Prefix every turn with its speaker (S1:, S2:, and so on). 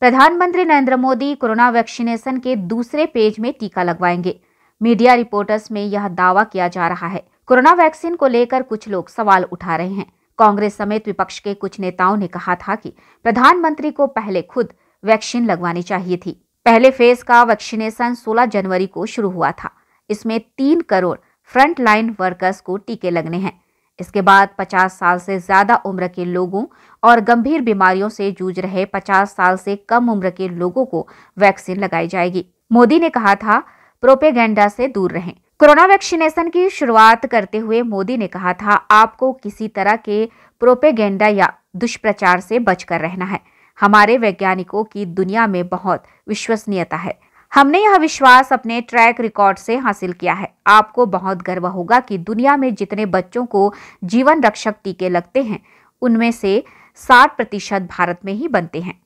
S1: प्रधानमंत्री Narendra Modi corona vaccination के दूसरे पेज में टीका लगवाएंगे मीडिया रिपोर्टर्स में यह दावा किया जा रहा है कोरोना वैक्सीन को लेकर कुछ लोग सवाल उठा रहे हैं कांग्रेस समेत विपक्ष के कुछ नेताओं ने कहा था कि प्रधानमंत्री को पहले खुद वैक्सीन लगवानी चाहिए थी पहले फेज का वैक्सीनेशन 16 जनवरी को शुरू हुआ था इसमें तीन करोड़ फ्रंट लाइन वर्कर्स को टीके लगने हैं इसके बाद 50 साल से ज़्यादा उम्र के लोगों और गंभीर बीमारियों से जूझ रहे 50 साल से कम उम्र के लोगों को वैक्सीन लगाई जाएगी मोदी ने कहा था प्रोपेगेंडा से दूर रहें कोरोना वैक्सीनेशन की शुरुआत करते हुए मोदी ने कहा था आपको किसी तरह के प्रोपेगेंडा या दुष्प्रचार से बचकर रहना है हमारे वैज्ञानिकों की दुनिया में बहुत विश्वसनीयता है हमने यह विश्वास अपने ट्रैक रिकॉर्ड से हासिल किया है आपको बहुत गर्व होगा कि दुनिया में जितने बच्चों को जीवन रक्षक टीके लगते हैं उनमें से साठ प्रतिशत भारत में ही बनते हैं